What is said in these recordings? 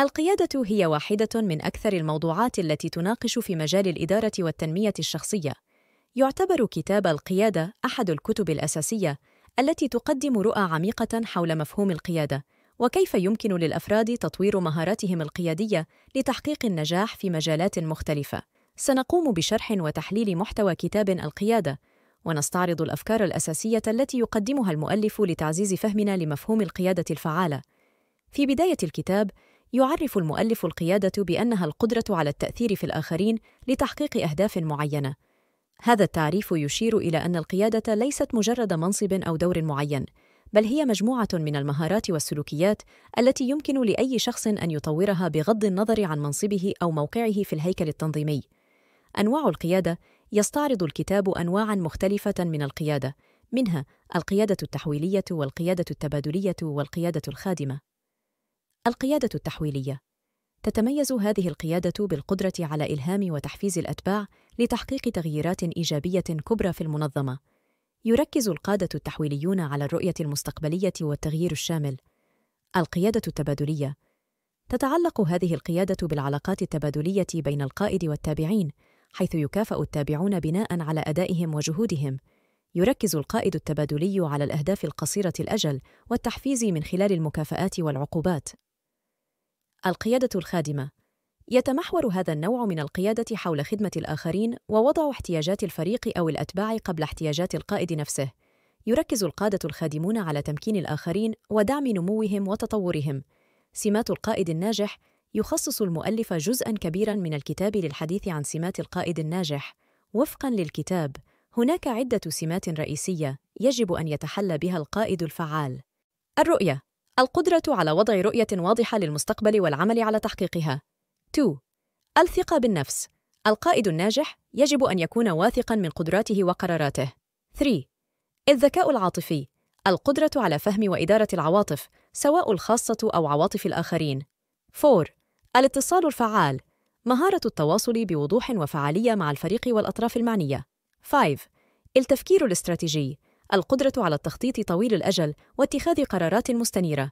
القيادة هي واحدة من أكثر الموضوعات التي تناقش في مجال الإدارة والتنمية الشخصية. يعتبر كتاب القيادة أحد الكتب الأساسية التي تقدم رؤى عميقة حول مفهوم القيادة وكيف يمكن للأفراد تطوير مهاراتهم القيادية لتحقيق النجاح في مجالات مختلفة. سنقوم بشرح وتحليل محتوى كتاب القيادة ونستعرض الأفكار الأساسية التي يقدمها المؤلف لتعزيز فهمنا لمفهوم القيادة الفعالة. في بداية الكتاب، يعرف المؤلف القيادة بأنها القدرة على التأثير في الآخرين لتحقيق أهداف معينة. هذا التعريف يشير إلى أن القيادة ليست مجرد منصب أو دور معين، بل هي مجموعة من المهارات والسلوكيات التي يمكن لأي شخص أن يطورها بغض النظر عن منصبه أو موقعه في الهيكل التنظيمي. أنواع القيادة يستعرض الكتاب أنواعًا مختلفة من القيادة، منها القيادة التحويلية والقيادة التبادلية والقيادة الخادمة. القيادة التحويلية تتميز هذه القيادة بالقدرة على إلهام وتحفيز الأتباع لتحقيق تغييرات إيجابية كبرى في المنظمة. يركز القادة التحويليون على الرؤية المستقبلية والتغيير الشامل. القيادة التبادلية تتعلق هذه القيادة بالعلاقات التبادلية بين القائد والتابعين، حيث يكافأ التابعون بناءً على أدائهم وجهودهم. يركز القائد التبادلي على الأهداف القصيرة الأجل والتحفيز من خلال المكافآت والعقوبات. القيادة الخادمة يتمحور هذا النوع من القيادة حول خدمة الآخرين ووضع احتياجات الفريق أو الأتباع قبل احتياجات القائد نفسه. يركز القادة الخادمون على تمكين الآخرين ودعم نموهم وتطورهم. سمات القائد الناجح يخصص المؤلف جزءًا كبيرًا من الكتاب للحديث عن سمات القائد الناجح. وفقًا للكتاب، هناك عدة سمات رئيسية يجب أن يتحلى بها القائد الفعال. الرؤية القدرة على وضع رؤية واضحة للمستقبل والعمل على تحقيقها. 2. الثقة بالنفس. القائد الناجح يجب أن يكون واثقا من قدراته وقراراته. 3. الذكاء العاطفي. القدرة على فهم وإدارة العواطف، سواء الخاصة أو عواطف الآخرين. 4. الاتصال الفعال. مهارة التواصل بوضوح وفعالية مع الفريق والأطراف المعنية. 5. التفكير الاستراتيجي. القدرة على التخطيط طويل الأجل واتخاذ قرارات مستنيرة.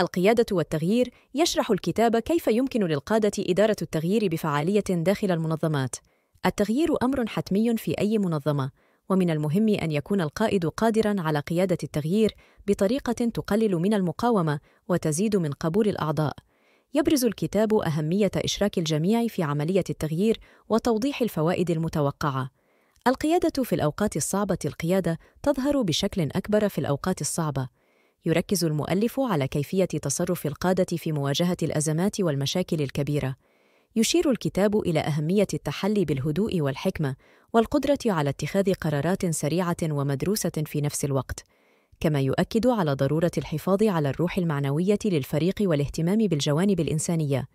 القيادة والتغيير يشرح الكتاب كيف يمكن للقادة إدارة التغيير بفعالية داخل المنظمات. التغيير أمر حتمي في أي منظمة، ومن المهم أن يكون القائد قادراً على قيادة التغيير بطريقة تقلل من المقاومة وتزيد من قبول الأعضاء. يبرز الكتاب أهمية إشراك الجميع في عملية التغيير وتوضيح الفوائد المتوقعة. القيادة في الأوقات الصعبة القيادة تظهر بشكل أكبر في الأوقات الصعبة. يركز المؤلف على كيفية تصرف القادة في مواجهة الأزمات والمشاكل الكبيرة. يشير الكتاب إلى أهمية التحلي بالهدوء والحكمة والقدرة على اتخاذ قرارات سريعة ومدروسة في نفس الوقت. كما يؤكد على ضرورة الحفاظ على الروح المعنوية للفريق والاهتمام بالجوانب الإنسانية.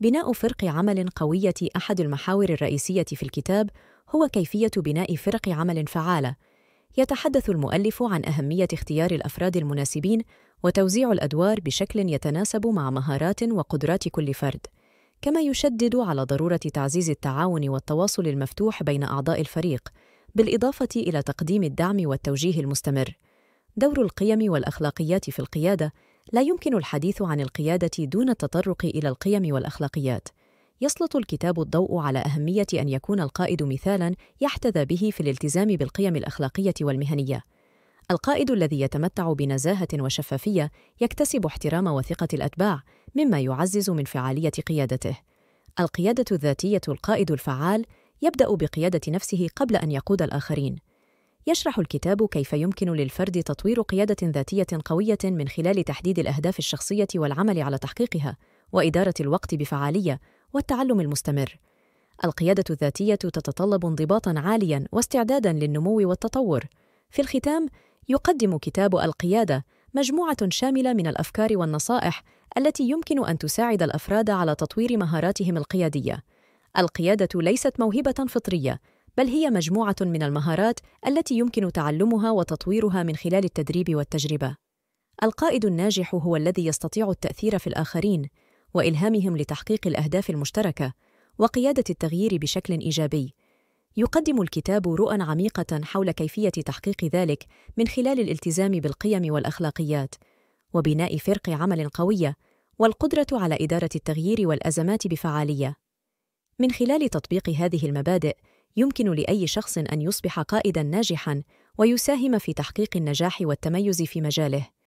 بناء فرق عمل قوية أحد المحاور الرئيسية في الكتاب هو كيفية بناء فرق عمل فعالة. يتحدث المؤلف عن أهمية اختيار الأفراد المناسبين وتوزيع الأدوار بشكل يتناسب مع مهارات وقدرات كل فرد. كما يشدد على ضرورة تعزيز التعاون والتواصل المفتوح بين أعضاء الفريق، بالإضافة إلى تقديم الدعم والتوجيه المستمر. دور القيم والأخلاقيات في القيادة لا يمكن الحديث عن القيادة دون التطرق إلى القيم والأخلاقيات. يسلط الكتاب الضوء على أهمية أن يكون القائد مثالا يحتذى به في الالتزام بالقيم الأخلاقية والمهنية. القائد الذي يتمتع بنزاهة وشفافية يكتسب احترام وثقة الأتباع، مما يعزز من فعالية قيادته. القيادة الذاتية القائد الفعال يبدأ بقيادة نفسه قبل أن يقود الآخرين. يشرح الكتاب كيف يمكن للفرد تطوير قيادة ذاتية قوية من خلال تحديد الأهداف الشخصية والعمل على تحقيقها، وإدارة الوقت بفعالية، والتعلم المستمر القياده الذاتيه تتطلب انضباطا عاليا واستعدادا للنمو والتطور في الختام يقدم كتاب القياده مجموعه شامله من الافكار والنصائح التي يمكن ان تساعد الافراد على تطوير مهاراتهم القياديه القياده ليست موهبه فطريه بل هي مجموعه من المهارات التي يمكن تعلمها وتطويرها من خلال التدريب والتجربه القائد الناجح هو الذي يستطيع التاثير في الاخرين والهامهم لتحقيق الاهداف المشتركه وقياده التغيير بشكل ايجابي يقدم الكتاب رؤى عميقه حول كيفيه تحقيق ذلك من خلال الالتزام بالقيم والاخلاقيات وبناء فرق عمل قويه والقدره على اداره التغيير والازمات بفعاليه من خلال تطبيق هذه المبادئ يمكن لاي شخص ان يصبح قائدا ناجحا ويساهم في تحقيق النجاح والتميز في مجاله